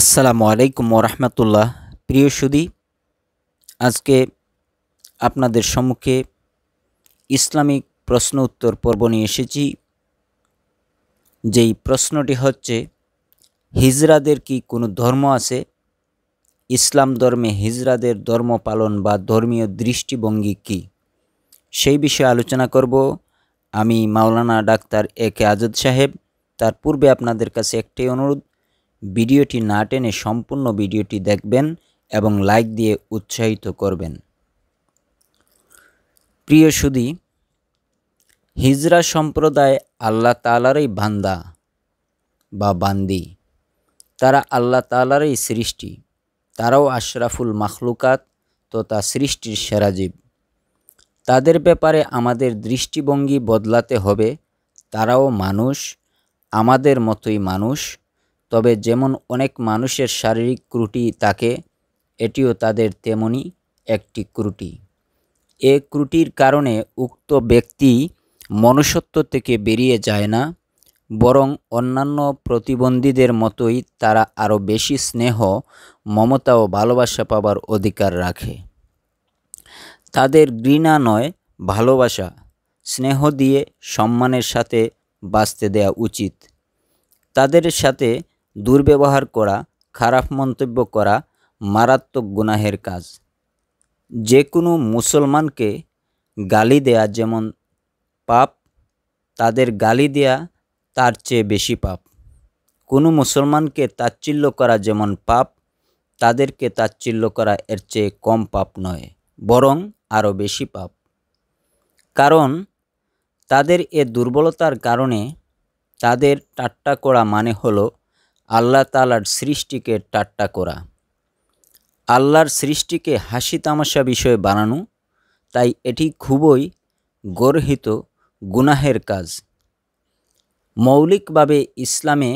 আসসালামু আলাইকুম রহমতুল্লাহ প্রিয় সুদী আজকে আপনাদের সম্মুখে ইসলামিক প্রশ্ন উত্তর পর্ব নিয়ে এসেছি যেই প্রশ্নটি হচ্ছে হিজরাদের কি কোনো ধর্ম আছে ইসলাম ধর্মে হিজরাদের ধর্ম পালন বা ধর্মীয় দৃষ্টিভঙ্গি কি সেই বিষয়ে আলোচনা করব আমি মাওলানা ডাক্তার এ কে আজাদ সাহেব তার পূর্বে আপনাদের কাছে একটাই অনুরোধ ভিডিওটি না টেনে সম্পূর্ণ ভিডিওটি দেখবেন এবং লাইক দিয়ে উৎসাহিত করবেন প্রিয় সুদী হিজরা সম্প্রদায় আল্লাহ তালারই বান্দা বা বান্দি তারা আল্লাহ তালারই সৃষ্টি তারাও আশরাফুল মাখলুকাত তথা সৃষ্টির সেরাজীব তাদের ব্যাপারে আমাদের দৃষ্টিভঙ্গি বদলাতে হবে তারাও মানুষ আমাদের মতোই মানুষ তবে যেমন অনেক মানুষের শারীরিক ত্রুটি থাকে এটিও তাদের তেমনই একটি ত্রুটি এ ত্রুটির কারণে উক্ত ব্যক্তি মনুষ্যত্ব থেকে বেরিয়ে যায় না বরং অন্যান্য প্রতিবন্ধীদের মতোই তারা আরও বেশি স্নেহ মমতা ও ভালোবাসা পাবার অধিকার রাখে তাদের ঘৃণা নয় ভালোবাসা স্নেহ দিয়ে সম্মানের সাথে বাঁচতে দেয়া উচিত তাদের সাথে দুর্ব্যবহার করা খারাপ মন্তব্য করা মারাত্মক গুনাহের কাজ যে কোনো মুসলমানকে গালি দেয়া যেমন পাপ তাদের গালি দেয়া তার চেয়ে বেশি পাপ কোনো মুসলমানকে তাচ্ছিল্য করা যেমন পাপ তাদেরকে তাচ্ছিল্য করা এর চেয়ে কম পাপ নয় বরং আরও বেশি পাপ কারণ তাদের এ দুর্বলতার কারণে তাদের টাট্টা করা মানে হলো আল্লাহ তালার সৃষ্টিকে টাট্টা করা আল্লাহর সৃষ্টিকে হাসি তামাশা বিষয়ে বানানো তাই এটি খুবই গর্হিত গুনাহের কাজ মৌলিকভাবে ইসলামে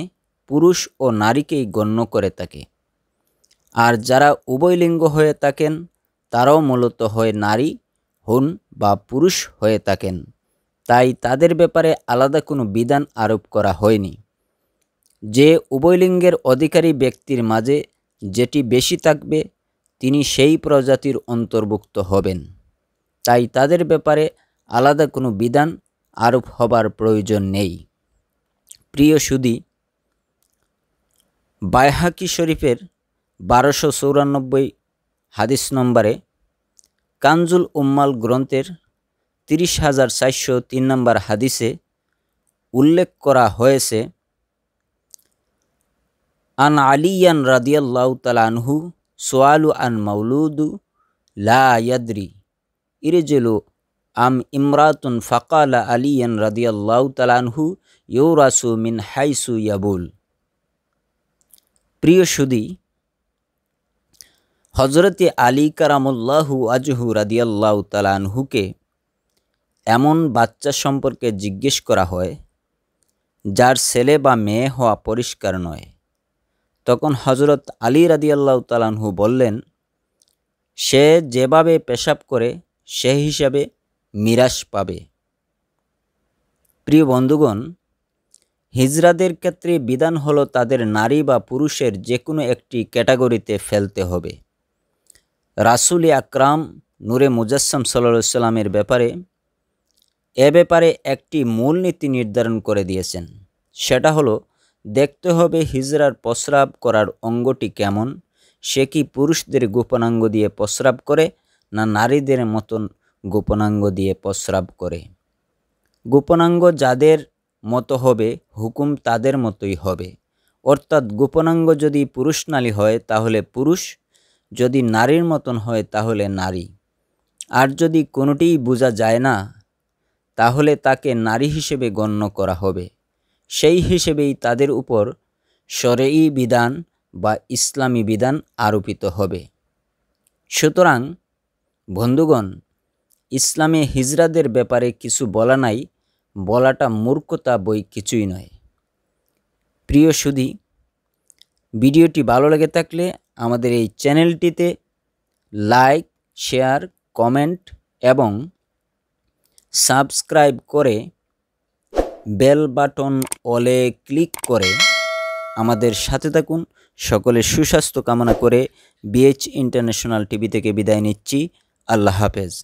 পুরুষ ও নারীকেই গণ্য করে থাকে আর যারা উভয় লিঙ্গ হয়ে থাকেন তারাও মূলত হয় নারী হন বা পুরুষ হয়ে থাকেন তাই তাদের ব্যাপারে আলাদা কোনো বিধান আরোপ করা হয়নি যে উভয় লিঙ্গের অধিকারী ব্যক্তির মাঝে যেটি বেশি থাকবে তিনি সেই প্রজাতির অন্তর্ভুক্ত হবেন তাই তাদের ব্যাপারে আলাদা কোনো বিধান আরোপ হবার প্রয়োজন নেই প্রিয় সুদি বাইহাকি শরীফের বারোশো চৌরানব্বই হাদিস নম্বরে কানজুল উম্মাল গ্রন্থের তিরিশ হাজার চারশো তিন নম্বর হাদিসে উল্লেখ করা হয়েছে আন আলিয়ান রাদিয়াল্লাহ তালানহু সোয়ালু আন মৌলুদু লাদ্রি ইরেজেলো আম ইমরাতুন ফকালা আলিয়ান রাদিয়াল্লাহ তালানহু ইউরাসু মিন হাইসু ইয়াবুল প্রিয় সুদী হজরতে আলী কারামুল্লাহু আজহু রাদিয়াল্লাহ তালানহুকে এমন বাচ্চা সম্পর্কে জিজ্ঞেস করা হয় যার ছেলে বা মেয়ে হওয়া পরিষ্কার নয় তখন হজরত আলী রাদিয়াল্লাহ তালানহু বললেন সে যেভাবে পেশাব করে সে হিসাবে মিরাস পাবে প্রিয় বন্ধুগণ হিজরাদের ক্ষেত্রে বিধান হলো তাদের নারী বা পুরুষের যে কোনো একটি ক্যাটাগরিতে ফেলতে হবে রাসুল আকরাম নূরে মুজাসম সাল্লা সাল্লামের ব্যাপারে এ ব্যাপারে একটি মূলনীতি নির্ধারণ করে দিয়েছেন সেটা হলো দেখতে হবে হিজরার প্রস্রাব করার অঙ্গটি কেমন সে কি পুরুষদের গোপনাঙ্গ দিয়ে প্রস্রাব করে না নারীদের মতন গোপনাঙ্গ দিয়ে প্রস্রাব করে গোপনাঙ্গ যাদের মতো হবে হুকুম তাদের মতোই হবে অর্থাৎ গোপনাঙ্গ যদি পুরুষ নালী হয় তাহলে পুরুষ যদি নারীর মতন হয় তাহলে নারী আর যদি কোনোটিই বোঝা যায় না তাহলে তাকে নারী হিসেবে গণ্য করা হবে সেই হিসেবেই তাদের উপর সরেই বিধান বা ইসলামী বিধান আরোপিত হবে সুতরাং বন্ধুগণ ইসলামে হিজরাদের ব্যাপারে কিছু বলা নাই বলাটা মূর্খতা বই কিছুই নয় প্রিয় সুধি ভিডিওটি ভালো লেগে থাকলে আমাদের এই চ্যানেলটিতে লাইক শেয়ার কমেন্ট এবং সাবস্ক্রাইব করে বেল বাটন অলে ক্লিক করে আমাদের সাথে থাকুন সকলের সুস্বাস্থ্য কামনা করে বিএইচ ইন্টারন্যাশনাল টিভি থেকে বিদায় নিচ্ছি আল্লাহ হাফেজ